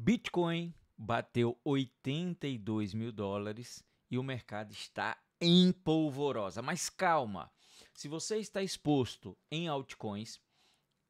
Bitcoin bateu 82 mil dólares e o mercado está em polvorosa. Mas calma, se você está exposto em altcoins,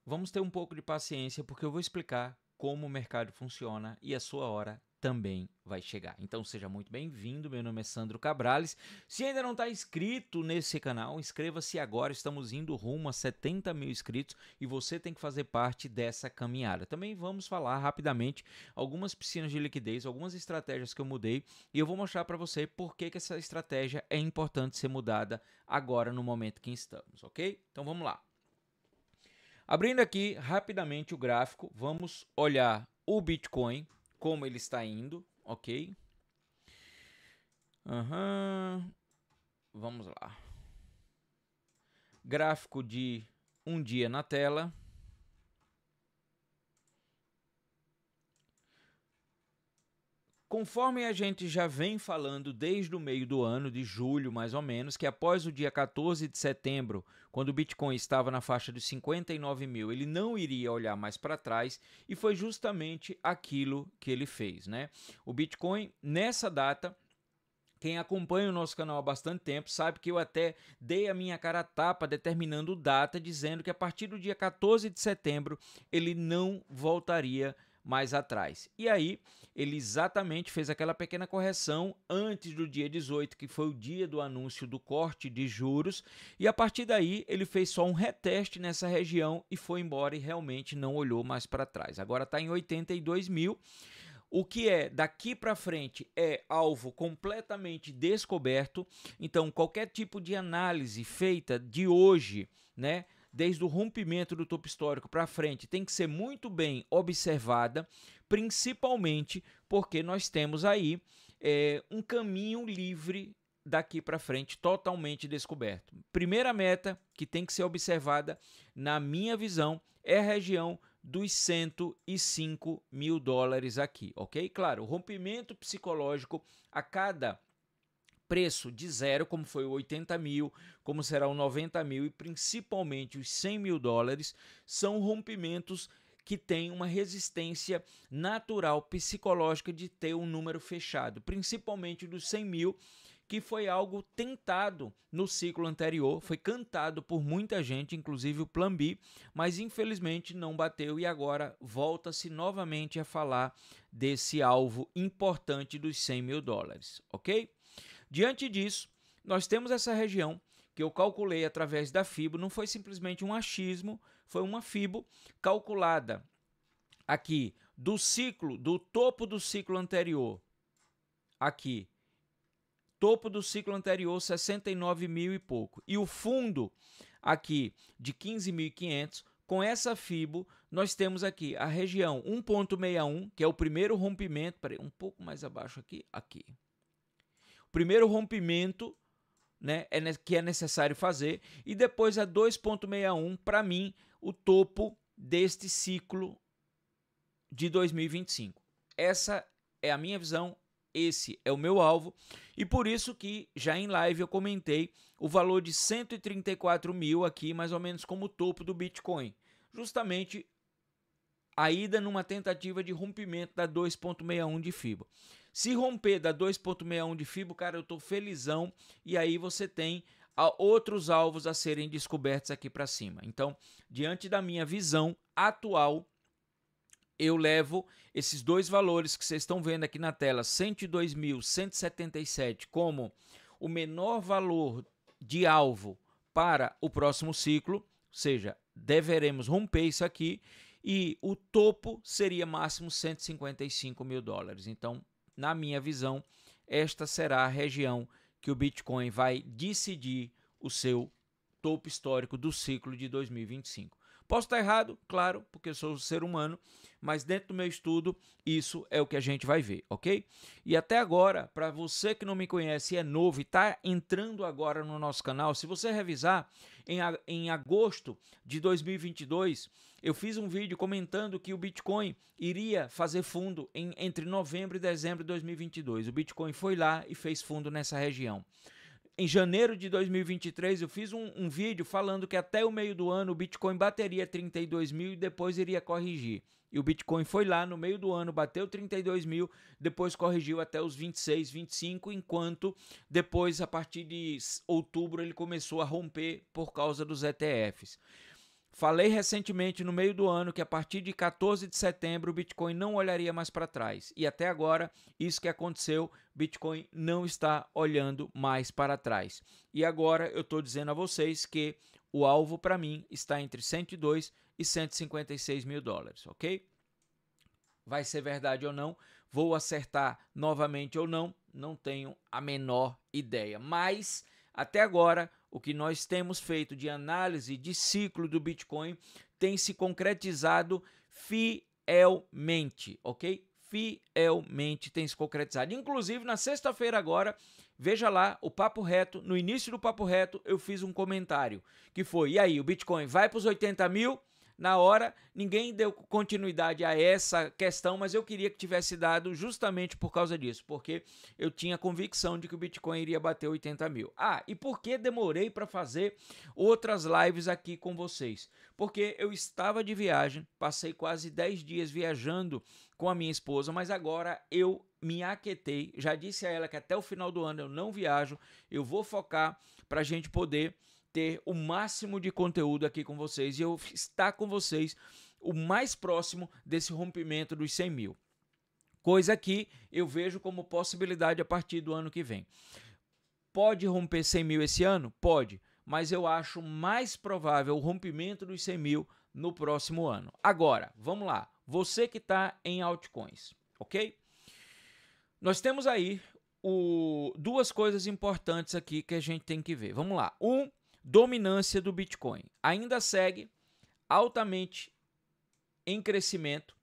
vamos ter um pouco de paciência porque eu vou explicar como o mercado funciona e a sua hora também vai chegar. Então seja muito bem-vindo, meu nome é Sandro Cabrales. Se ainda não está inscrito nesse canal, inscreva-se agora, estamos indo rumo a 70 mil inscritos e você tem que fazer parte dessa caminhada. Também vamos falar rapidamente algumas piscinas de liquidez, algumas estratégias que eu mudei e eu vou mostrar para você por que, que essa estratégia é importante ser mudada agora no momento que estamos, ok? Então vamos lá. Abrindo aqui rapidamente o gráfico, vamos olhar o Bitcoin, como ele está indo, ok? Uhum. Vamos lá. Gráfico de um dia na tela. Conforme a gente já vem falando desde o meio do ano, de julho mais ou menos, que após o dia 14 de setembro, quando o Bitcoin estava na faixa de 59 mil, ele não iria olhar mais para trás e foi justamente aquilo que ele fez, né? O Bitcoin nessa data quem acompanha o nosso canal há bastante tempo sabe que eu até dei a minha cara a tapa determinando data, dizendo que a partir do dia 14 de setembro ele não voltaria mais atrás. E aí, ele exatamente fez aquela pequena correção antes do dia 18, que foi o dia do anúncio do corte de juros, e a partir daí ele fez só um reteste nessa região e foi embora e realmente não olhou mais para trás. Agora está em 82 mil. O que é daqui para frente é alvo completamente descoberto. Então, qualquer tipo de análise feita de hoje, né, desde o rompimento do topo histórico para frente, tem que ser muito bem observada, principalmente porque nós temos aí é, um caminho livre daqui para frente totalmente descoberto. Primeira meta que tem que ser observada, na minha visão, é a região dos 105 mil dólares aqui, ok? Claro, o rompimento psicológico a cada preço de zero, como foi o 80 mil, como será o 90 mil e principalmente os 100 mil dólares, são rompimentos que têm uma resistência natural psicológica de ter um número fechado, principalmente dos 100 mil, que foi algo tentado no ciclo anterior, foi cantado por muita gente, inclusive o Plan B, mas infelizmente não bateu e agora volta-se novamente a falar desse alvo importante dos 100 mil dólares, ok? Diante disso, nós temos essa região que eu calculei através da FIBO, não foi simplesmente um achismo, foi uma FIBO calculada aqui do ciclo, do topo do ciclo anterior, aqui, topo do ciclo anterior, 69 mil e pouco, e o fundo aqui de 15.500, com essa FIBO, nós temos aqui a região 1.61, que é o primeiro rompimento, peraí, um pouco mais abaixo aqui, aqui, primeiro rompimento né, é, que é necessário fazer, e depois a 2,61, para mim, o topo deste ciclo de 2025. Essa é a minha visão, esse é o meu alvo, e por isso que já em live eu comentei o valor de 134 mil aqui, mais ou menos como o topo do Bitcoin, justamente a ida numa tentativa de rompimento da 2,61 de FIBA. Se romper da 2.61 de fibo, cara, eu tô felizão. E aí você tem ah, outros alvos a serem descobertos aqui para cima. Então, diante da minha visão atual, eu levo esses dois valores que vocês estão vendo aqui na tela, 102.177, como o menor valor de alvo para o próximo ciclo, ou seja, deveremos romper isso aqui, e o topo seria máximo 155 mil dólares. Então, na minha visão, esta será a região que o Bitcoin vai decidir o seu topo histórico do ciclo de 2025. Posso estar errado, claro, porque eu sou um ser humano, mas dentro do meu estudo, isso é o que a gente vai ver, ok? E até agora, para você que não me conhece e é novo e está entrando agora no nosso canal, se você revisar, em agosto de 2022, eu fiz um vídeo comentando que o Bitcoin iria fazer fundo em, entre novembro e dezembro de 2022. O Bitcoin foi lá e fez fundo nessa região. Em janeiro de 2023, eu fiz um, um vídeo falando que até o meio do ano o Bitcoin bateria 32 mil e depois iria corrigir. E o Bitcoin foi lá no meio do ano, bateu 32 mil, depois corrigiu até os 26, 25, enquanto depois, a partir de outubro, ele começou a romper por causa dos ETFs. Falei recentemente no meio do ano que a partir de 14 de setembro o Bitcoin não olharia mais para trás. E até agora, isso que aconteceu, Bitcoin não está olhando mais para trás. E agora eu estou dizendo a vocês que o alvo para mim está entre 102 e 156 mil dólares, ok? Vai ser verdade ou não? Vou acertar novamente ou não? Não tenho a menor ideia. Mas até agora o que nós temos feito de análise de ciclo do Bitcoin tem se concretizado fielmente, ok? Fielmente tem se concretizado. Inclusive, na sexta-feira agora, veja lá o Papo Reto. No início do Papo Reto, eu fiz um comentário que foi: e aí, o Bitcoin vai para os 80 mil? na hora ninguém deu continuidade a essa questão, mas eu queria que tivesse dado justamente por causa disso, porque eu tinha convicção de que o Bitcoin iria bater 80 mil. Ah, e por que demorei para fazer outras lives aqui com vocês? Porque eu estava de viagem, passei quase 10 dias viajando com a minha esposa, mas agora eu me aquetei, já disse a ela que até o final do ano eu não viajo, eu vou focar para a gente poder ter o máximo de conteúdo aqui com vocês e eu estar com vocês o mais próximo desse rompimento dos 100 mil. Coisa que eu vejo como possibilidade a partir do ano que vem. Pode romper 100 mil esse ano? Pode, mas eu acho mais provável o rompimento dos 100 mil no próximo ano. Agora, vamos lá. Você que está em altcoins, ok? Nós temos aí o, duas coisas importantes aqui que a gente tem que ver. Vamos lá. Um, dominância do Bitcoin. Ainda segue altamente em crescimento,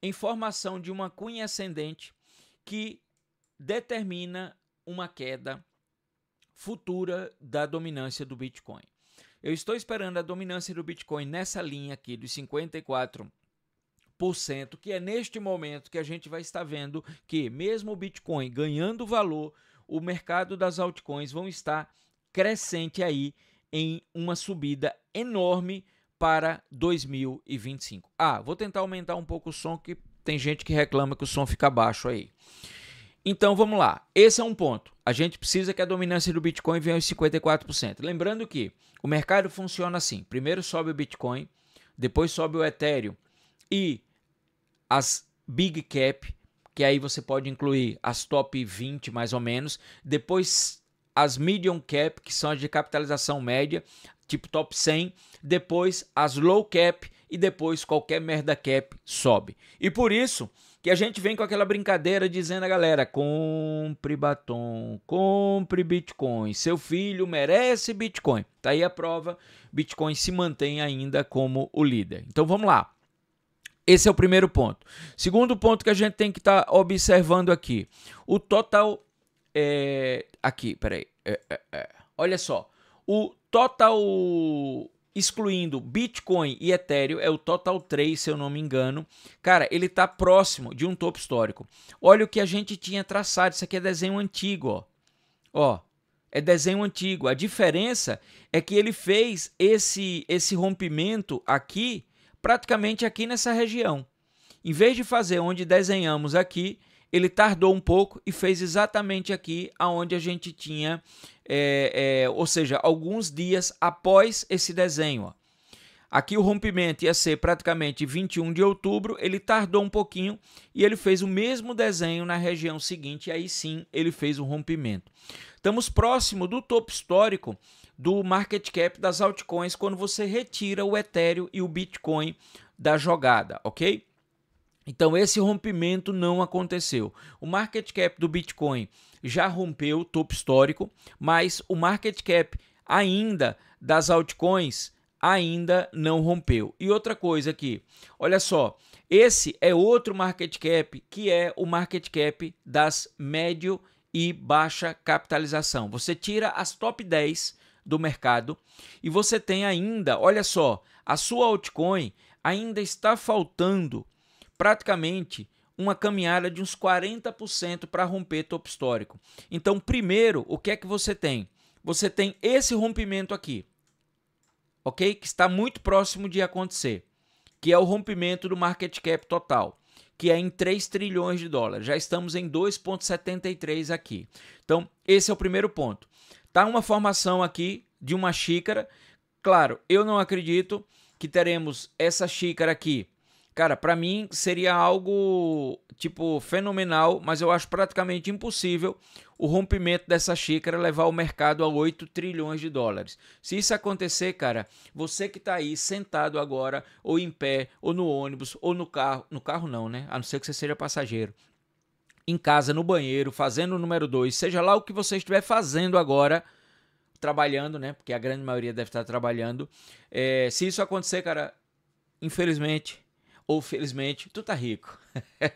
em formação de uma cunha ascendente que determina uma queda futura da dominância do Bitcoin. Eu estou esperando a dominância do Bitcoin nessa linha aqui dos 54 que é neste momento que a gente vai estar vendo que mesmo o Bitcoin ganhando valor, o mercado das altcoins vão estar crescente aí em uma subida enorme para 2025. Ah, vou tentar aumentar um pouco o som que tem gente que reclama que o som fica baixo aí. Então vamos lá. Esse é um ponto. A gente precisa que a dominância do Bitcoin venha aos 54%. Lembrando que o mercado funciona assim: primeiro sobe o Bitcoin, depois sobe o Ethereum e as big cap, que aí você pode incluir as top 20 mais ou menos, depois as medium cap, que são as de capitalização média, tipo top 100, depois as low cap e depois qualquer merda cap sobe. E por isso que a gente vem com aquela brincadeira dizendo a galera: compre batom, compre Bitcoin, seu filho merece Bitcoin. Tá aí a prova, Bitcoin se mantém ainda como o líder. Então vamos lá. Esse é o primeiro ponto. Segundo ponto que a gente tem que estar tá observando aqui: o total é, aqui, peraí. É, é, é, Olha só. O total excluindo Bitcoin e Ethereum, é o Total 3, se eu não me engano. Cara, ele está próximo de um topo histórico. Olha o que a gente tinha traçado. Isso aqui é desenho antigo, ó. Ó, é desenho antigo. A diferença é que ele fez esse, esse rompimento aqui, praticamente aqui nessa região. Em vez de fazer onde desenhamos aqui, ele tardou um pouco e fez exatamente aqui aonde a gente tinha, é, é, ou seja, alguns dias após esse desenho. Ó. Aqui o rompimento ia ser praticamente 21 de outubro, ele tardou um pouquinho e ele fez o mesmo desenho na região seguinte, e aí sim ele fez o rompimento. Estamos próximo do topo histórico do market cap das altcoins quando você retira o Ethereum e o Bitcoin da jogada, ok? Então esse rompimento não aconteceu. O market cap do Bitcoin já rompeu o topo histórico, mas o market cap ainda das altcoins ainda não rompeu. E outra coisa aqui, olha só, esse é outro market cap que é o market cap das médio e baixa capitalização. Você tira as top 10 do mercado e você tem ainda, olha só, a sua altcoin ainda está faltando praticamente uma caminhada de uns 40% para romper topo histórico. Então, primeiro, o que é que você tem? Você tem esse rompimento aqui, ok? Que está muito próximo de acontecer, que é o rompimento do market cap total, que é em 3 trilhões de dólares. Já estamos em 2,73 aqui. Então, esse é o primeiro ponto. Tá uma formação aqui de uma xícara. Claro, eu não acredito que teremos essa xícara aqui Cara, para mim seria algo tipo fenomenal, mas eu acho praticamente impossível o rompimento dessa xícara levar o mercado a 8 trilhões de dólares. Se isso acontecer, cara, você que está aí sentado agora, ou em pé, ou no ônibus, ou no carro, no carro não, né? A não ser que você seja passageiro. Em casa, no banheiro, fazendo o número 2, seja lá o que você estiver fazendo agora, trabalhando, né? Porque a grande maioria deve estar trabalhando. É, se isso acontecer, cara, infelizmente ou felizmente tu tá rico.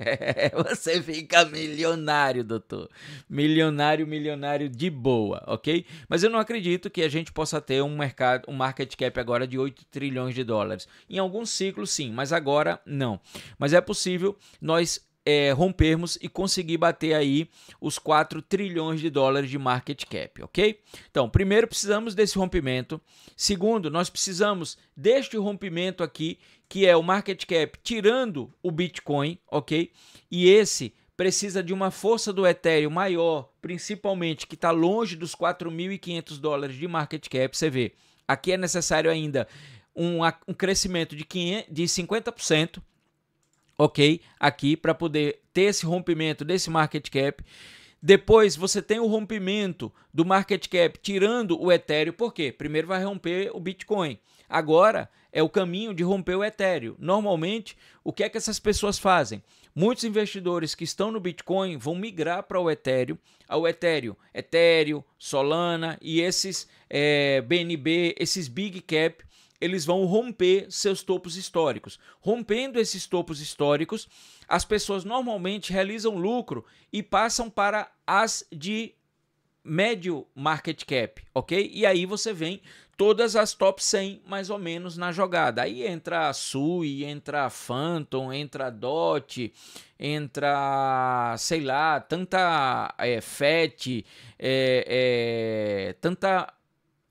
Você fica milionário, doutor. Milionário, milionário de boa, ok? Mas eu não acredito que a gente possa ter um mercado, um market cap agora de 8 trilhões de dólares. Em alguns ciclos sim, mas agora não. Mas é possível nós é, rompermos e conseguir bater aí os 4 trilhões de dólares de market cap, ok? Então, primeiro precisamos desse rompimento. Segundo, nós precisamos deste rompimento aqui que é o market cap tirando o Bitcoin, ok? E esse precisa de uma força do Ethereum maior, principalmente que está longe dos 4.500 dólares de market cap. Você vê, aqui é necessário ainda um, um crescimento de, 500, de 50%, ok? Aqui para poder ter esse rompimento desse market cap. Depois você tem o rompimento do market cap tirando o Ethereum, porque Primeiro vai romper o Bitcoin. Agora é o caminho de romper o Ethereum. Normalmente, o que é que essas pessoas fazem? Muitos investidores que estão no Bitcoin vão migrar para o Ethereum, ao Ethereum, Ethereum, Solana e esses é, BNB, esses Big Cap, eles vão romper seus topos históricos. Rompendo esses topos históricos, as pessoas normalmente realizam lucro e passam para as de médio market cap, ok? E aí você vem todas as top 100 mais ou menos na jogada. Aí entra a Sui, entra a Phantom, entra a Dot, entra, sei lá, tanta é, FET, é, é, tanta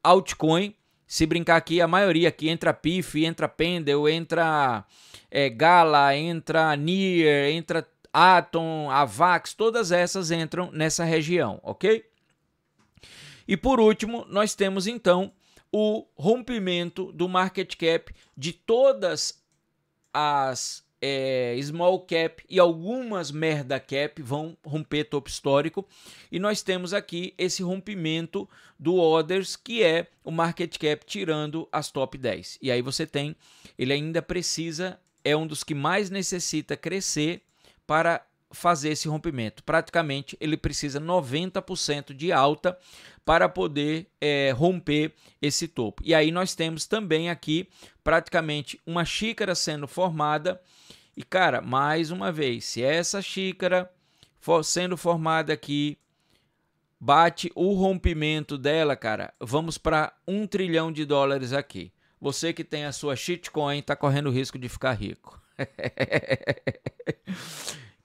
altcoin. Se brincar aqui, a maioria aqui entra PIF, entra Pendel, entra é, Gala, entra Near, entra Atom, Avax, todas essas entram nessa região, ok? E por último, nós temos então o rompimento do market cap de todas as é, small cap e algumas merda cap vão romper topo histórico. E nós temos aqui esse rompimento do orders, que é o market cap tirando as top 10. E aí você tem, ele ainda precisa, é um dos que mais necessita crescer para fazer esse rompimento. Praticamente ele precisa 90% de alta para poder é, romper esse topo. E aí nós temos também aqui praticamente uma xícara sendo formada. E cara, mais uma vez, se essa xícara for sendo formada aqui bate o rompimento dela, cara, vamos para um trilhão de dólares aqui. Você que tem a sua shitcoin está correndo risco de ficar rico.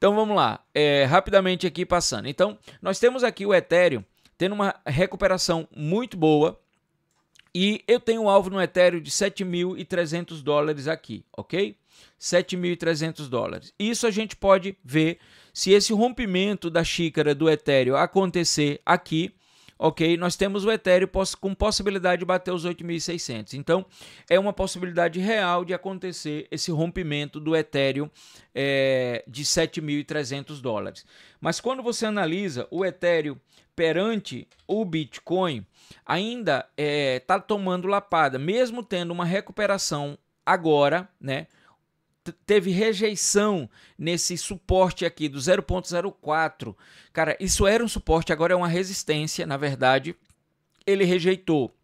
Então vamos lá, é, rapidamente aqui passando. Então nós temos aqui o Ethereum tendo uma recuperação muito boa e eu tenho um alvo no Ethereum de 7.300 dólares aqui, ok? 7.300 dólares. Isso a gente pode ver se esse rompimento da xícara do Ethereum acontecer aqui, ok? Nós temos o Ethereum com possibilidade de bater os 8.600. Então, é uma possibilidade real de acontecer esse rompimento do Ethereum é, de 7.300 dólares. Mas quando você analisa o Ethereum perante o Bitcoin, ainda está eh, é, tomando lapada, mesmo tendo uma recuperação agora, né? teve rejeição nesse suporte aqui do 0.04. Cara, isso era um suporte, agora é uma resistência, na verdade. Ele rejeitou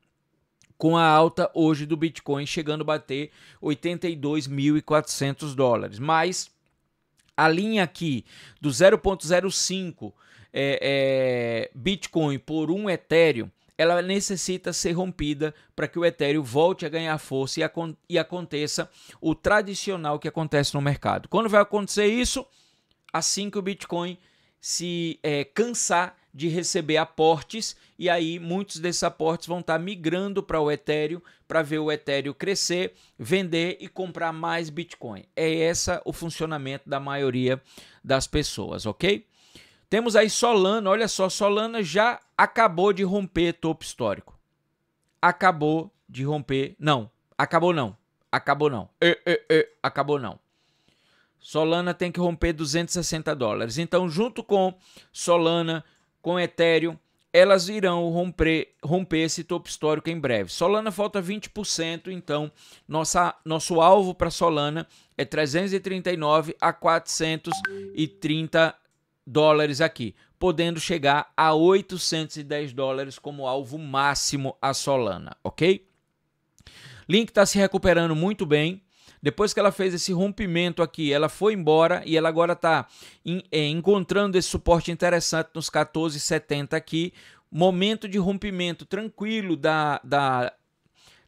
com a alta hoje do Bitcoin chegando a bater 82.400 dólares. Mas a linha aqui do 0.05 é, é, Bitcoin por um Ethereum ela necessita ser rompida para que o Ethereum volte a ganhar força e, acon e aconteça o tradicional que acontece no mercado. Quando vai acontecer isso? Assim que o Bitcoin se é, cansar de receber aportes e aí muitos desses aportes vão estar migrando para o Ethereum para ver o Ethereum crescer, vender e comprar mais Bitcoin. É essa o funcionamento da maioria das pessoas, ok? Temos aí Solana, olha só, Solana já acabou de romper topo histórico. Acabou de romper, não, acabou não, acabou não, e, e, e, acabou não. Solana tem que romper 260 dólares. Então, junto com Solana, com Ethereum, elas irão romper, romper esse topo histórico em breve. Solana falta 20%, então nossa, nosso alvo para Solana é 339 a 430 dólares aqui, podendo chegar a 810 dólares como alvo máximo a Solana, ok? Link está se recuperando muito bem. Depois que ela fez esse rompimento aqui, ela foi embora e ela agora está é, encontrando esse suporte interessante nos 14,70 aqui. Momento de rompimento tranquilo da, da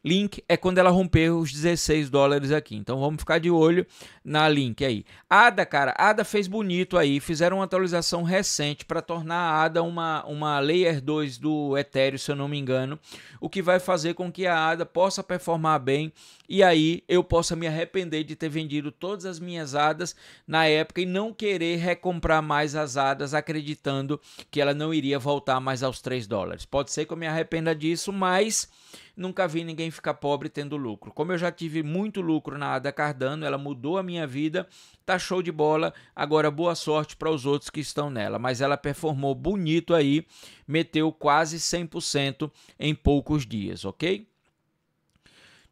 Link é quando ela romper os 16 dólares aqui. Então vamos ficar de olho na Link aí. Ada, cara, Ada fez bonito aí, fizeram uma atualização recente para tornar a Ada uma, uma Layer 2 do Ethereum, se eu não me engano, o que vai fazer com que a Ada possa performar bem e aí eu possa me arrepender de ter vendido todas as minhas Adas na época e não querer recomprar mais as Adas acreditando que ela não iria voltar mais aos 3 dólares. Pode ser que eu me arrependa disso, mas nunca vi ninguém ficar pobre tendo lucro. Como eu já tive muito lucro na Ada Cardano, ela mudou a minha minha vida, tá show de bola. Agora boa sorte para os outros que estão nela. Mas ela performou bonito aí, meteu quase 100% em poucos dias, ok?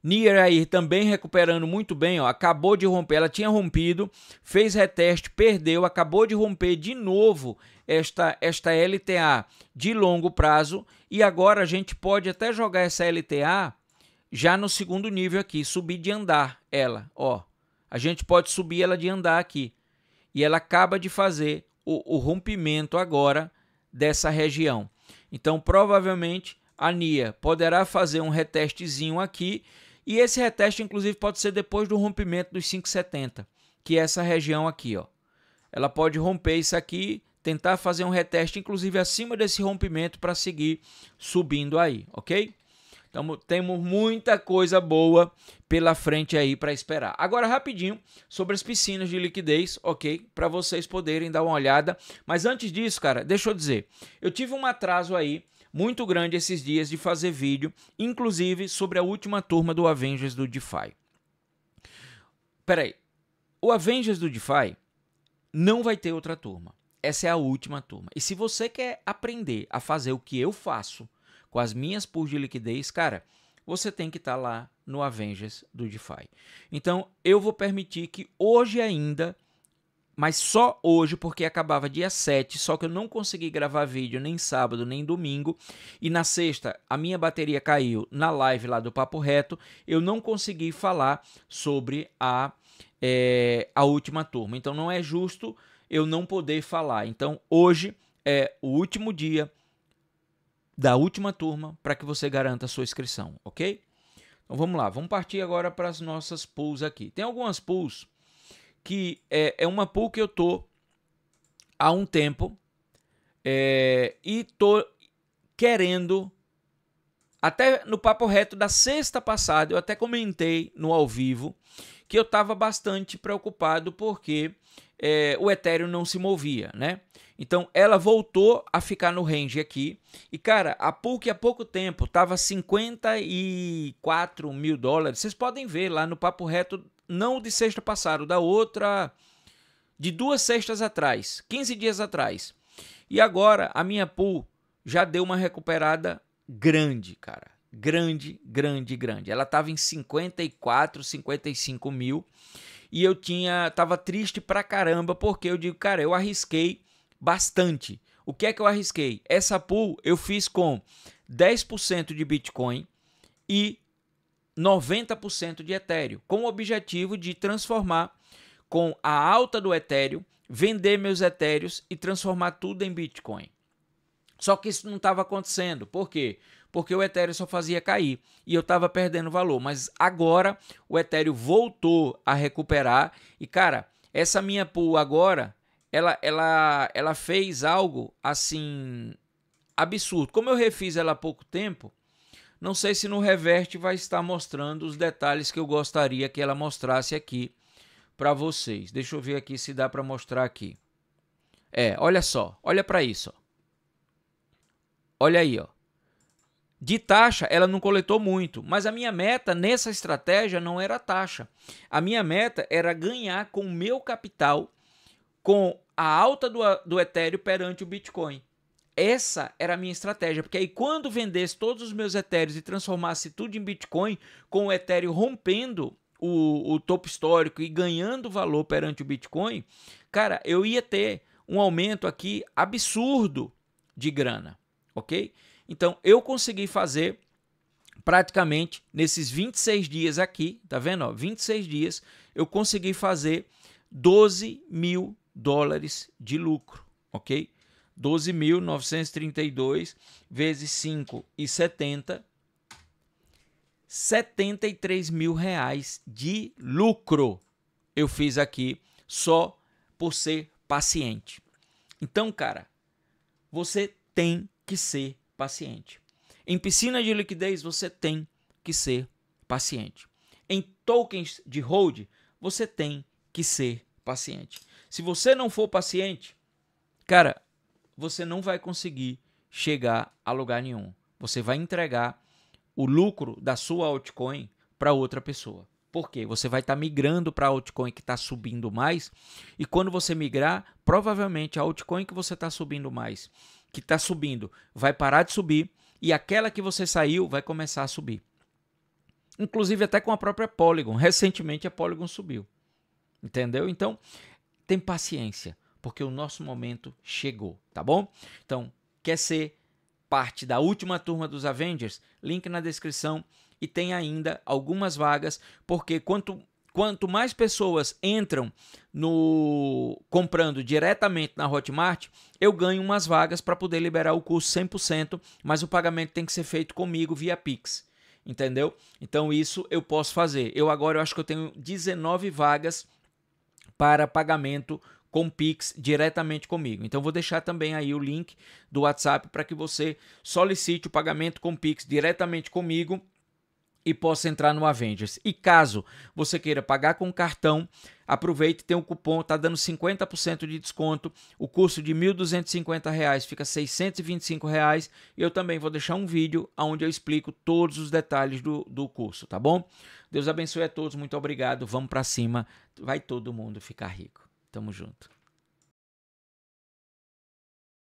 Nier aí também recuperando muito bem, ó, acabou de romper, ela tinha rompido, fez reteste, perdeu, acabou de romper de novo esta, esta LTA de longo prazo e agora a gente pode até jogar essa LTA já no segundo nível aqui, subir de andar ela, ó. A gente pode subir ela de andar aqui. E ela acaba de fazer o, o rompimento agora dessa região. Então, provavelmente, a NIA poderá fazer um retestezinho aqui. E esse reteste, inclusive, pode ser depois do rompimento dos 570, que é essa região aqui. Ó. Ela pode romper isso aqui, tentar fazer um reteste, inclusive acima desse rompimento, para seguir subindo aí, ok? Então, temos muita coisa boa pela frente aí para esperar. Agora, rapidinho, sobre as piscinas de liquidez, ok? Para vocês poderem dar uma olhada. Mas antes disso, cara, deixa eu dizer. Eu tive um atraso aí muito grande esses dias de fazer vídeo, inclusive sobre a última turma do Avengers do DeFi. Peraí, o Avengers do DeFi não vai ter outra turma. Essa é a última turma. E se você quer aprender a fazer o que eu faço, com as minhas pools de liquidez, cara, você tem que estar tá lá no Avengers do DeFi. Então, eu vou permitir que hoje ainda, mas só hoje, porque acabava dia 7, só que eu não consegui gravar vídeo nem sábado nem domingo, e na sexta a minha bateria caiu na live lá do Papo Reto, eu não consegui falar sobre a, é, a última turma. Então, não é justo eu não poder falar. Então, hoje é o último dia da última turma para que você garanta a sua inscrição, ok? Então vamos lá, vamos partir agora para as nossas pools aqui. Tem algumas pools que é, é uma pool que eu tô há um tempo é, e tô querendo até no papo reto da sexta passada, eu até comentei no ao vivo que eu estava bastante preocupado porque é, o Ethereum não se movia, né? Então ela voltou a ficar no range aqui. E cara, a e há pouco tempo estava 54 mil dólares. Vocês podem ver lá no Papo Reto, não de sexta passada, da outra. de duas sextas atrás, 15 dias atrás. E agora a minha pool já deu uma recuperada grande, cara. Grande, grande, grande. Ela estava em 54, 55 mil e eu tinha tava triste pra caramba, porque eu digo, cara, eu arrisquei bastante. O que é que eu arrisquei? Essa pool eu fiz com 10% de Bitcoin e 90% de Ethereum, com o objetivo de transformar com a alta do Ethereum, vender meus Ethereum e transformar tudo em Bitcoin. Só que isso não estava acontecendo. Por quê? porque o Ethereum só fazia cair e eu estava perdendo valor. Mas agora o Ethereum voltou a recuperar e, cara, essa minha pool agora, ela, ela, ela fez algo assim absurdo. Como eu refiz ela há pouco tempo, não sei se no reverte vai estar mostrando os detalhes que eu gostaria que ela mostrasse aqui para vocês. Deixa eu ver aqui se dá para mostrar aqui. É, olha só, olha para isso. Ó. Olha aí, ó. De taxa, ela não coletou muito, mas a minha meta nessa estratégia não era taxa. A minha meta era ganhar com o meu capital com a alta do, do Ethereum perante o Bitcoin. Essa era a minha estratégia, porque aí quando vendesse todos os meus Ethereum e transformasse tudo em Bitcoin, com o Ethereum rompendo o, o topo histórico e ganhando valor perante o Bitcoin, cara, eu ia ter um aumento aqui absurdo de grana, ok? Então eu consegui fazer praticamente nesses 26 dias aqui, tá vendo? Ó, 26 dias eu consegui fazer 12 mil dólares de lucro, ok? 12.932 vezes 5,70, 73 mil reais de lucro eu fiz aqui só por ser paciente. Então, cara, você tem que ser paciente. Em piscina de liquidez, você tem que ser paciente. Em tokens de hold, você tem que ser paciente. Se você não for paciente, cara, você não vai conseguir chegar a lugar nenhum. Você vai entregar o lucro da sua altcoin para outra pessoa. Por quê? Você vai estar tá migrando para a altcoin que está subindo mais, e quando você migrar, provavelmente a altcoin que você está subindo mais que está subindo vai parar de subir e aquela que você saiu vai começar a subir. Inclusive até com a própria Polygon. Recentemente a Polygon subiu. Entendeu? Então, tem paciência, porque o nosso momento chegou, tá bom? Então, quer ser parte da última turma dos Avengers? Link na descrição e tem ainda algumas vagas, porque quanto quanto mais pessoas entram no comprando diretamente na Hotmart, eu ganho umas vagas para poder liberar o curso 100%, mas o pagamento tem que ser feito comigo via Pix. Entendeu? Então isso eu posso fazer. Eu agora eu acho que eu tenho 19 vagas para pagamento com Pix diretamente comigo. Então vou deixar também aí o link do WhatsApp para que você solicite o pagamento com Pix diretamente comigo e possa entrar no Avengers. E caso você queira pagar com cartão, aproveite, tem um cupom, tá dando 50% de desconto. O custo de R$ 1.250 fica R$ 625 reais, e eu também vou deixar um vídeo onde eu explico todos os detalhes do, do curso, tá bom? Deus abençoe a todos, muito obrigado. Vamos para cima, vai todo mundo ficar rico. Tamo junto.